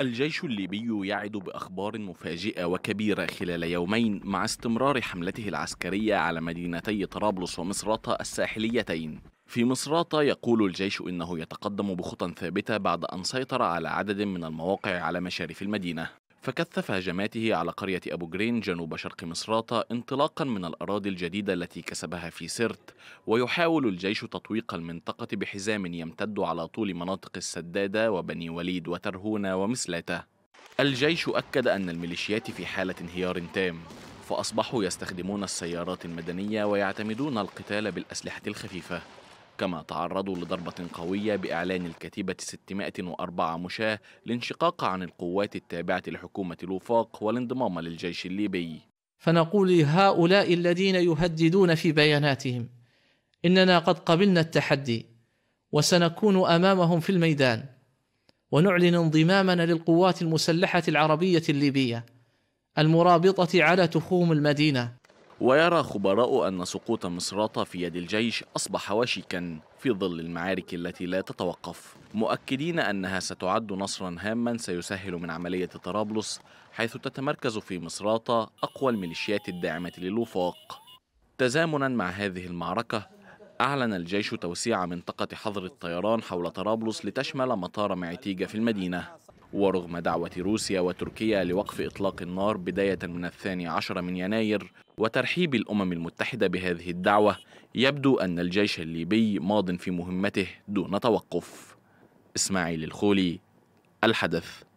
الجيش الليبي يعد بأخبار مفاجئة وكبيرة خلال يومين مع استمرار حملته العسكرية على مدينتي طرابلس ومصراتة الساحليتين في مصراتة يقول الجيش إنه يتقدم بخطى ثابتة بعد أن سيطر على عدد من المواقع على مشارف المدينة فكثف هجماته على قرية أبو جرين جنوب شرق مصراتة انطلاقا من الأراضي الجديدة التي كسبها في سرت ويحاول الجيش تطويق المنطقة بحزام يمتد على طول مناطق السدادة وبني وليد وترهونة ومسلاتة الجيش أكد أن الميليشيات في حالة انهيار تام فأصبحوا يستخدمون السيارات المدنية ويعتمدون القتال بالأسلحة الخفيفة كما تعرضوا لضربة قوية بإعلان الكتيبة 604 مشاة الانشقاق عن القوات التابعة لحكومة الوفاق والانضمام للجيش الليبي فنقول لهؤلاء الذين يهددون في بياناتهم إننا قد قبلنا التحدي وسنكون أمامهم في الميدان ونعلن انضمامنا للقوات المسلحة العربية الليبية المرابطة على تخوم المدينة ويرى خبراء أن سقوط مصراتة في يد الجيش أصبح وشيكا في ظل المعارك التي لا تتوقف مؤكدين أنها ستعد نصرا هاما سيسهل من عملية طرابلس حيث تتمركز في مصراتة أقوى الميليشيات الداعمة للوفاق تزامنا مع هذه المعركة أعلن الجيش توسيع منطقة حظر الطيران حول طرابلس لتشمل مطار معتيجة في المدينة ورغم دعوة روسيا وتركيا لوقف إطلاق النار بداية من الثاني عشر من يناير وترحيب الأمم المتحدة بهذه الدعوة يبدو أن الجيش الليبي ماض في مهمته دون توقف إسماعيل الخولي الحدث